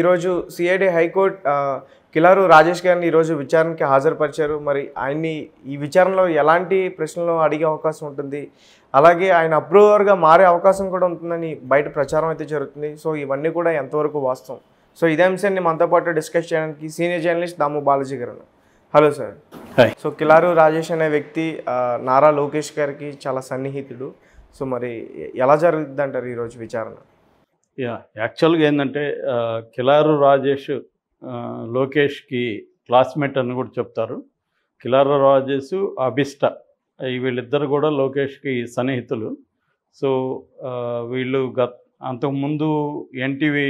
ఈరోజు CID high court Kilaru Rajesh గారిని ఈరోజు విచారణకి హాజరుపరిచారు మరి ఆయన్ని ఈ విచారణలో ఎలాంటి ప్రశ్నలు అడిగే అవకాశం ఉంటుంది అలాగే ఆయన అప్రూవర్గా మారే అవకాశం కూడా ఉంటుందని బయట ప్రచారం అయితే జరుగుతుంది సో ఇవన్నీ కూడా ఎంతవరకు వాస్తవం సో ఇదే అంశాన్ని మనతో పాటు డిస్కస్ చేయడానికి senior journalist Damu Balaji garu hello sir so Kilaru Rajesh అనే వ్యక్తి నారా లోకేష్ గారికి చాలా సన్నిహితుడు సో మరి ఎలా జరుగుతుంది అంటారు ఈరోజు విచారణ యా యాక్చువల్గా ఏంటంటే కిలారు రాజేష్ లోకేష్కి క్లాస్మేట్ అని కూడా చెప్తారు కిలారు రాజేష్ అభిష్ట వీళ్ళిద్దరు కూడా లోకేష్కి సన్నిహితులు సో వీళ్ళు గత అంతకుముందు NTV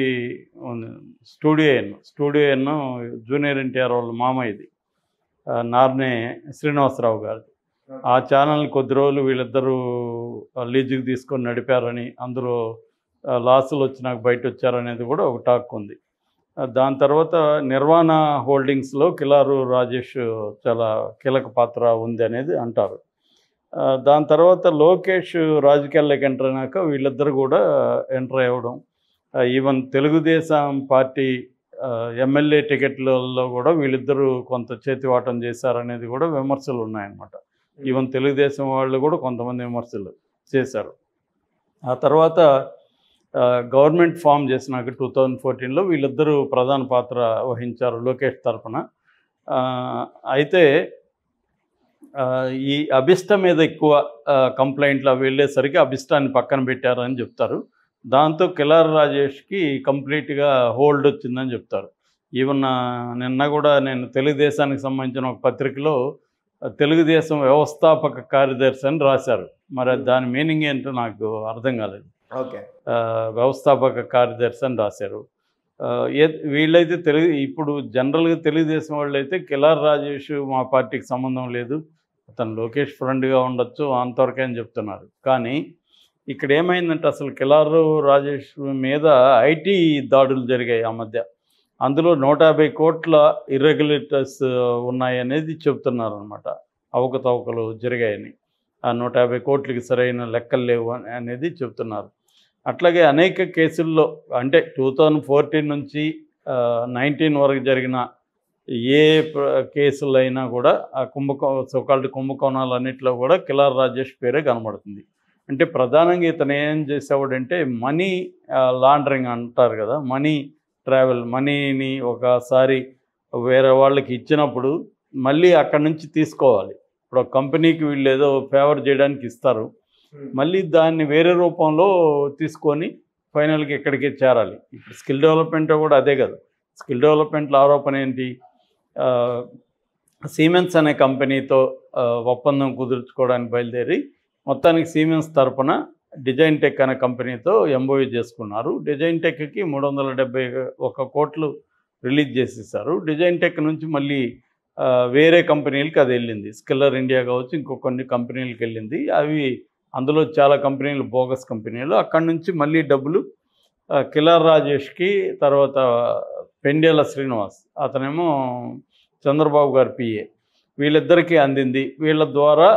studio N studio N junior NTR వాళ్ళ మామ ఇది నార్నే శ్రీనివాసరావు గారిది ఆ ఛానల్ కొద్ది రోజులు వీళ్ళిద్దరూ లీజుకి తీసుకొని నడిపారని అందరూ లాసులు వచ్చినాక బయట వచ్చారనేది కూడా ఒక టాక్ ఉంది దాని తర్వాత నిర్వాణ హోల్డింగ్స్లో కిలారు రాజేష్ చాలా కీలక పాత్ర ఉంది అనేది అంటారు దాని తర్వాత లోకేష్ రాజకీయాల్లోకి ఎంటర్ అయినాక వీళ్ళిద్దరు కూడా ఎంటర్ అవ్వడం ఈవెన్ తెలుగుదేశం పార్టీ ఎమ్మెల్యే టికెట్లలో కూడా వీళ్ళిద్దరూ కొంత చేతివాటం చేశారనేది కూడా విమర్శలు ఉన్నాయన్నమాట ఈవెన్ తెలుగుదేశం వాళ్ళు కూడా కొంతమంది విమర్శలు చేశారు ఆ తర్వాత గవర్నమెంట్ ఫామ్ చేసినాక టూ థౌజండ్ ఫోర్టీన్లో వీళ్ళిద్దరూ ప్రధాన పాత్ర వహించారు లోకేష్ తరఫున అయితే ఈ అభిష్ట మీద ఎక్కువ కంప్లైంట్లు వెళ్ళేసరికి అభిష్టాన్ని పక్కన పెట్టారని చెప్తారు దాంతో కిలార్ రాజేష్కి కంప్లీట్గా హోల్డ్ వచ్చిందని చెప్తారు ఈవెన్ నిన్న కూడా నేను తెలుగుదేశానికి సంబంధించిన ఒక పత్రికలో తెలుగుదేశం వ్యవస్థాపక కార్యదర్శి అని రాశారు మరి దాని మీనింగ్ ఏంటో నాకు అర్థం కాలేదు వ్యవస్థాపక కార్యదర్శి అని రాశారు వీళ్ళైతే తెలుగు ఇప్పుడు జనరల్గా తెలుగుదేశం వాళ్ళు అయితే కిలార్ రాజేష్ మా పార్టీకి సంబంధం లేదు అతను లోకేష్ ఫ్రెండ్గా ఉండొచ్చు అంతవరకే అని చెప్తున్నారు కానీ ఇక్కడ ఏమైందంటే అసలు కిలారు రాజేష్ మీద ఐటీ దాడులు జరిగాయి ఆ మధ్య అందులో నూట యాభై కోట్ల ఇర్రెగ్యులేటర్స్ ఉన్నాయనేది చెప్తున్నారు అనమాట అవకతవకలు జరిగాయని ఆ నూట యాభై కోట్లకి సరైన లెక్కలు లేవు అనేది చెప్తున్నారు అట్లాగే అనేక కేసుల్లో అంటే టూ థౌజండ్ ఫోర్టీన్ నుంచి నైన్టీన్ వరకు జరిగిన ఏ కేసులు అయినా కూడా ఆ కుంభకో సోకాల్డ్ కుంభకోణాలు అన్నింటిలో కూడా కిలార్ రాజేష్ పేరే కనబడుతుంది అంటే ప్రధానంగా ఇతను ఏం చేసేవాడంటే మనీ లాండరింగ్ అంటారు కదా మనీ ట్రావెల్ మనీని ఒకసారి వేరే వాళ్ళకి ఇచ్చినప్పుడు మళ్ళీ అక్కడి నుంచి తీసుకోవాలి ఇప్పుడు కంపెనీకి వీళ్ళు ఏదో ఫేవర్ చేయడానికి ఇస్తారు Hmm. మళ్ళీ దాన్ని వేరే రూపంలో తీసుకొని ఫైనల్కి ఎక్కడికి చేరాలి ఇప్పుడు స్కిల్ డెవలప్మెంట్ కూడా అదే కదా స్కిల్ డెవలప్మెంట్లో ఆరోపణ ఏంటి సిమెంట్స్ అనే కంపెనీతో ఒప్పందం కుదుర్చుకోవడానికి బయలుదేరి మొత్తానికి సిమెంట్స్ తరపున డిజైన్ టెక్ అనే కంపెనీతో ఎంబోయూ e చేసుకున్నారు డిజైన్ టెక్కి మూడు వందల డెబ్బై ఒక కోట్లు రిలీజ్ చేసేసారు డిజైన్ టెక్ నుంచి మళ్ళీ వేరే కంపెనీలకి అది వెళ్ళింది స్కిల్లర్ ఇండియా కావచ్చు ఇంకో కొన్ని కంపెనీలకు వెళ్ళింది అవి అందులో చాలా కంపెనీలు బోగస్ కంపెనీలు అక్కడి నుంచి మళ్ళీ డబ్బులు కిలార్ రాజేష్కి తర్వాత పెండేల శ్రీనివాస్ అతనేమో చంద్రబాబు గారి పిఏ వీళ్ళిద్దరికీ అందింది వీళ్ళ ద్వారా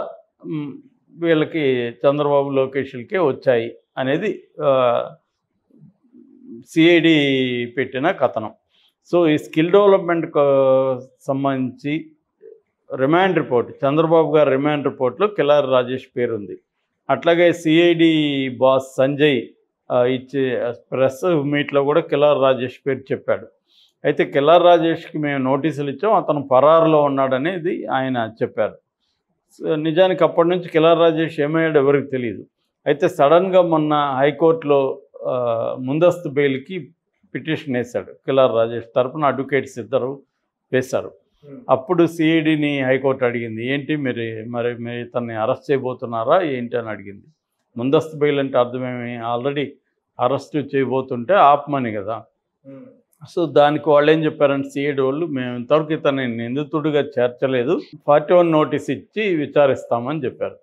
వీళ్ళకి చంద్రబాబు లోకేష్లకే వచ్చాయి అనేది సిఐడి పెట్టిన కథనం సో ఈ స్కిల్ డెవలప్మెంట్కు సంబంధించి రిమాండ్ రిపోర్ట్ చంద్రబాబు గారి రిమాండ్ రిపోర్ట్లో కిలారి రాజేష్ పేరుంది అట్లాగే సిఐడి బాస్ సంజయ్ ఇచ్చే ప్రెస్ మీట్లో కూడా కిలార్ రాజేష్ పేరు చెప్పాడు అయితే కిలార్ రాజేష్కి మేము నోటీసులు ఇచ్చాం అతను పరారులో ఉన్నాడనేది ఆయన చెప్పారు నిజానికి అప్పటి నుంచి కిలార్ రాజేష్ ఏమయ్యాడు ఎవరికి తెలియదు అయితే సడన్గా మొన్న హైకోర్టులో ముందస్తు బెయిల్కి పిటిషన్ వేశాడు కిలార్ రాజేష్ తరఫున అడ్వకేట్స్ ఇద్దరు వేశారు అప్పుడు సిఐడిని హైకోర్టు అడిగింది ఏంటి మీరు మరి మీరు ఇతన్ని అరెస్ట్ చేయబోతున్నారా ఏంటి అని అడిగింది ముందస్తు బెయిల్ అంటే అర్థమేమి ఆల్రెడీ అరెస్ట్ చేయబోతుంటే ఆపమని కదా సో దానికి వాళ్ళు ఏం చెప్పారంటే సిఐడి వాళ్ళు మేము ఇంతవరకు ఇతన్ని నిందితుడిగా చేర్చలేదు ఫార్టీ వన్ నోటీస్ ఇచ్చి విచారిస్తామని చెప్పారు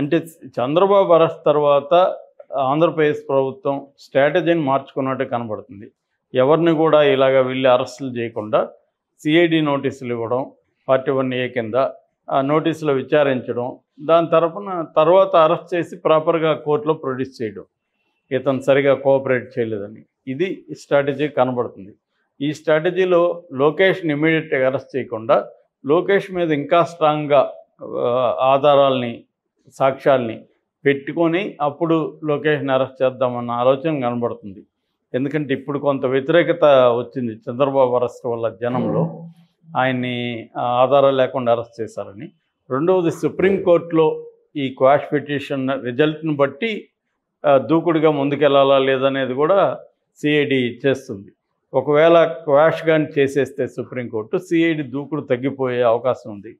అంటే చంద్రబాబు అరెస్ట్ తర్వాత ఆంధ్రప్రదేశ్ ప్రభుత్వం స్ట్రాటజీని మార్చుకున్నట్టు కనబడుతుంది ఎవరిని కూడా ఇలాగ వెళ్ళి అరెస్టులు చేయకుండా సిఐడి నోటీసులు ఇవ్వడం ఫార్టీ వన్ ఏ కింద నోటీసులు విచారించడం దాని తరఫున తర్వాత అరెస్ట్ చేసి ప్రాపర్గా కోర్టులో ప్రొడ్యూస్ చేయడం ఇతను సరిగా కోఆపరేట్ చేయలేదని ఇది స్ట్రాటజీ కనబడుతుంది ఈ స్ట్రాటజీలో లోకేష్ని ఇమీడియట్గా అరెస్ట్ చేయకుండా లోకేష్ మీద ఇంకా స్ట్రాంగ్గా ఆధారాలని సాక్ష్యాల్ని పెట్టుకొని అప్పుడు లోకేష్ని అరెస్ట్ చేద్దామన్న ఆలోచన కనబడుతుంది ఎందుకంటే ఇప్పుడు కొంత వ్యతిరేకత వచ్చింది చంద్రబాబు అరెస్ట్ వల్ల జనంలో ఆయన్ని ఆధారాలు లేకుండా అరెస్ట్ చేశారని రెండవది సుప్రీంకోర్టులో ఈ క్వాష్ పిటిషన్ రిజల్ట్ని బట్టి దూకుడుగా ముందుకెళ్ళాలా లేదనేది కూడా సిఐడి చేస్తుంది ఒకవేళ క్వాష్ కానీ చేసేస్తే సుప్రీంకోర్టు సిఐడి దూకుడు తగ్గిపోయే అవకాశం ఉంది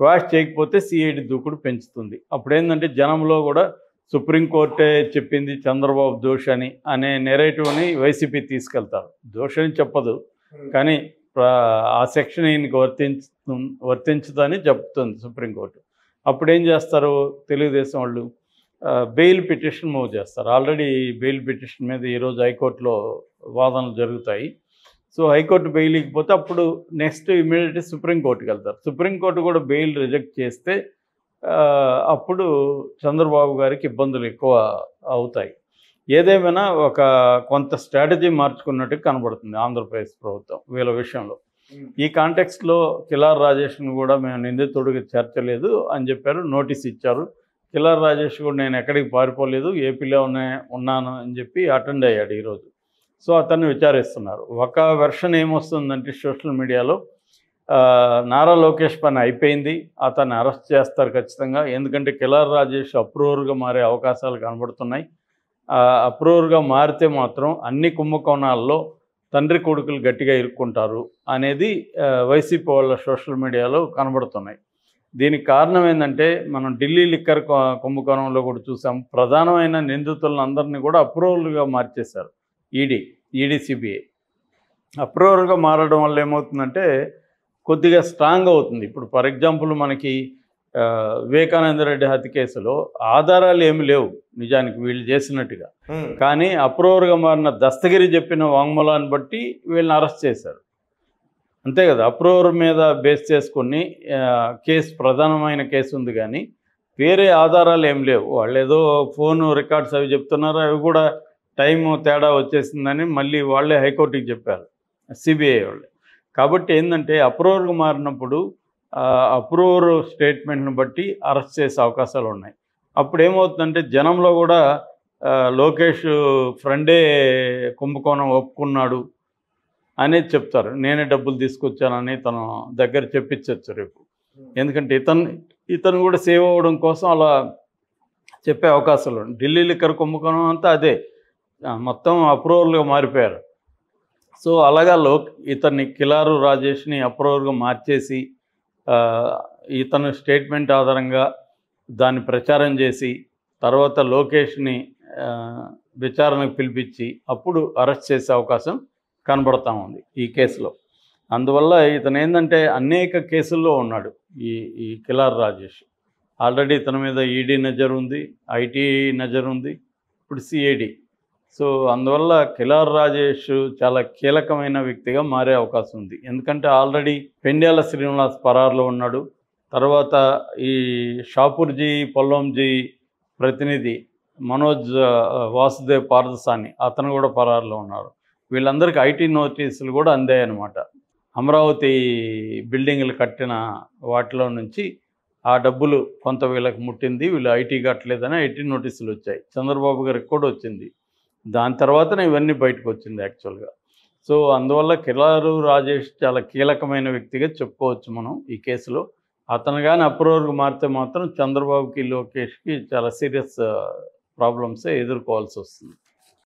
క్వాష్ చేయకపోతే సిఐడి దూకుడు పెంచుతుంది అప్పుడు ఏంటంటే జనంలో కూడా సుప్రీంకోర్టే చెప్పింది చంద్రబాబు దోష్ అని అనే నెరేటివ్ని వైసీపీ తీసుకెళ్తారు దోష్ అని చెప్పదు కానీ ఆ సెక్షన్ ఈయనకి వర్తించు వర్తించదని చెప్తుంది సుప్రీంకోర్టు అప్పుడు ఏం చేస్తారు తెలుగుదేశం వాళ్ళు బెయిల్ పిటిషన్ మూవ్ చేస్తారు ఆల్రెడీ బెయిల్ పిటిషన్ మీద ఈరోజు హైకోర్టులో వాదనలు జరుగుతాయి సో హైకోర్టు బెయిల్ ఇకపోతే అప్పుడు నెక్స్ట్ ఇమీడియట్లీ సుప్రీంకోర్టుకి వెళ్తారు సుప్రీంకోర్టు కూడా బెయిల్ రిజెక్ట్ చేస్తే అప్పుడు చంద్రబాబు గారికి ఇబ్బందులు ఎక్కువ అవుతాయి ఏదేమైనా ఒక కొంత స్ట్రాటజీ మార్చుకున్నట్టు కనబడుతుంది ఆంధ్రప్రదేశ్ ప్రభుత్వం వీళ్ళ విషయంలో ఈ కాంటెక్స్ట్లో కిలార్ రాజేష్ను కూడా మేము నిందితుడికి చేర్చలేదు అని చెప్పారు నోటీస్ ఇచ్చారు కిలార్ రాజేష్ కూడా నేను ఎక్కడికి పారిపోలేదు ఏపీలో ఉన్నా ఉన్నాను అని చెప్పి అటెండ్ అయ్యాడు ఈరోజు సో అతన్ని విచారిస్తున్నారు ఒక వెర్షన్ ఏమొస్తుందంటే సోషల్ మీడియాలో నారా లోకేష్ పని అయిపోయింది అతన్ని అరెస్ట్ చేస్తారు ఖచ్చితంగా ఎందుకంటే కిలార్ రాజేష్ అప్రూవర్గా మారే అవకాశాలు కనబడుతున్నాయి అప్రూవర్గా మారితే మాత్రం అన్ని కుంభకోణాల్లో తండ్రి కొడుకులు గట్టిగా ఇరుక్కుంటారు అనేది వైసీపీ వాళ్ళ సోషల్ మీడియాలో కనబడుతున్నాయి దీనికి కారణం ఏంటంటే మనం ఢిల్లీ లిక్కర్ కుంభకోణంలో కూడా చూసాం ప్రధానమైన నిందితులను అందరినీ కూడా అప్రూవల్గా మార్చేశారు ఈడీ ఈడీ సిబిఐ అప్రూవల్గా మారడం వల్ల ఏమవుతుందంటే కొద్దిగా స్ట్రాంగ్ అవుతుంది ఇప్పుడు ఫర్ ఎగ్జాంపుల్ మనకి వివేకానందరెడ్డి హత్య కేసులో ఆధారాలు ఏమి లేవు నిజానికి వీళ్ళు చేసినట్టుగా కానీ అప్రూవర్గా మారిన దస్తగిరి చెప్పిన వాంగ్మూలాన్ని బట్టి వీళ్ళని అరెస్ట్ చేశారు అంతే కదా అప్రూవర్ మీద బేస్ చేసుకుని కేసు ప్రధానమైన కేసు ఉంది కానీ వేరే ఆధారాలు ఏం లేవు వాళ్ళు ఏదో ఫోన్ రికార్డ్స్ అవి చెప్తున్నారు అవి కూడా టైము తేడా వచ్చేసిందని మళ్ళీ వాళ్ళే హైకోర్టుకి చెప్పారు సిబిఐ వాళ్ళే కాబట్టి ఏంటంటే అప్రూవర్గా మారినప్పుడు అప్రూవర్ స్టేట్మెంట్ను బట్టి అరెస్ట్ చేసే అవకాశాలు ఉన్నాయి అప్పుడు ఏమవుతుందంటే జనంలో కూడా లోకేష్ ఫ్రెండే కుంభకోణం ఒప్పుకున్నాడు అనేది చెప్తారు నేనే డబ్బులు తీసుకొచ్చానని తన దగ్గర చెప్పించవచ్చు రేపు ఎందుకంటే ఇతను ఇతను కూడా సేవ్ అవ్వడం కోసం అలా చెప్పే అవకాశాలు ఢిల్లీ లిక్కర్ కుంభకోణం అంతా అదే మొత్తం అప్రూవల్గా మారిపోయారు సో అలాగా లో ఇతన్ని కిలారు రాజేష్ని అప్రూవర్గా మార్చేసి ఇతను స్టేట్మెంట్ ఆధారంగా దాన్ని ప్రచారం చేసి తర్వాత లోకేష్ని విచారణకు పిలిపించి అప్పుడు అరెస్ట్ చేసే అవకాశం కనబడతా ఉంది ఈ కేసులో అందువల్ల ఇతను ఏంటంటే అనేక కేసుల్లో ఉన్నాడు ఈ ఈ కిలార్ రాజేష్ ఆల్రెడీ ఇతని మీద ఈడీ నజర్ ఉంది ఐటీ నజర్ ఉంది ఇప్పుడు సిఐడి సో అందువల్ల కిలార్ రాజేష్ చాలా కీలకమైన వ్యక్తిగా మారే అవకాశం ఉంది ఎందుకంటే ఆల్రెడీ పెండ్యాల శ్రీనివాస్ పరారులో ఉన్నాడు తర్వాత ఈ షాపూర్జీ పొల్లంజీ ప్రతినిధి మనోజ్ వాసుదేవ్ పార్దసాని అతను కూడా పరారులో ఉన్నారు వీళ్ళందరికీ ఐటీ నోటీసులు కూడా అందాయన్నమాట అమరావతి బిల్డింగ్లు కట్టిన వాటిలో నుంచి ఆ డబ్బులు కొంత వీళ్ళకి ముట్టింది వీళ్ళు ఐటీ కట్టలేదని ఐటీ నోటీసులు వచ్చాయి చంద్రబాబు గారికి కూడా వచ్చింది దాని తర్వాతనే ఇవన్నీ బయటకు వచ్చింది యాక్చువల్గా సో అందువల్ల కిలారు రాజేష్ చాలా కీలకమైన వ్యక్తిగా చెప్పుకోవచ్చు మనం ఈ కేసులో అతను కానీ అప్రూవర్గా మారితే మాత్రం చంద్రబాబుకి లోకేష్కి చాలా సీరియస్ ప్రాబ్లమ్సే uh, ఎదుర్కోవాల్సి వస్తుంది